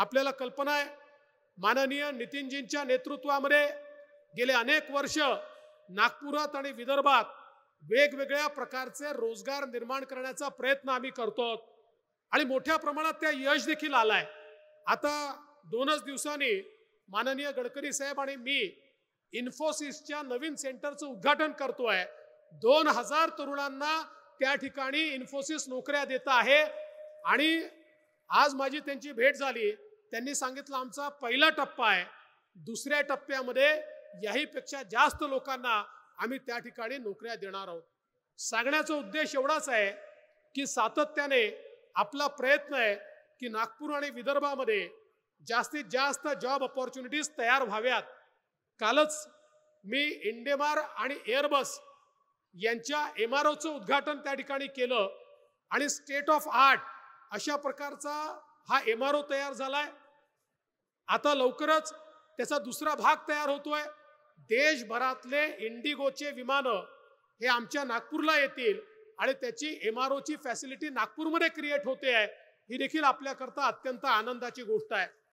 आपल्याला कल्पना आहे माननीय नितीनजींच्या नेतृत्वामध्ये गेले अनेक वर्ष नागपुरात आणि विदर्भात वेगवेगळ्या प्रकारचे रोजगार निर्माण करण्याचा प्रयत्न आम्ही करतो आणि मोठ्या प्रमाणात त्या यश देखील आलाय आता दोनच दिवसांनी माननीय गडकरी साहेब आणि मी इन्फोसिसच्या नवीन सेंटरचं उद्घाटन करतोय दोन हजार तरुणांना त्या ठिकाणी इन्फोसिस नोकऱ्या देत आहे आणि आज माझी त्यांची भेट झाली त्यांनी सांगितलं आमचा पहिला टप्पा आहे दुसऱ्या टप्प्यामध्ये याहीपेक्षा जास्त लोकांना आम्ही त्या ठिकाणी नोकऱ्या देणार आहोत सांगण्याचा उद्देश एवढाच आहे की सातत्याने आपला प्रयत्न आहे की नागपूर आणि विदर्भामध्ये जास्तीत जास्त जॉब ऑपॉर्च्युनिटीज तयार व्हाव्यात कालच मी इंडेमार आणि एअरबस यांच्या एम आर ओचं उद्घाटन त्या ठिकाणी केलं आणि स्टेट ऑफ आर्ट अशा प्रकारचा हा एम आर ओ तयार झाला आहे आता लवकरच त्याचा दुसरा भाग तयार होतोय देशभरातले इंडिगोचे विमान, हे आमच्या नागपूरला येतील आणि त्याची एम आर ओची फॅसिलिटी नागपूरमध्ये क्रिएट होते आहे ही देखील आपल्याकरता अत्यंत आनंदाची गोष्ट आहे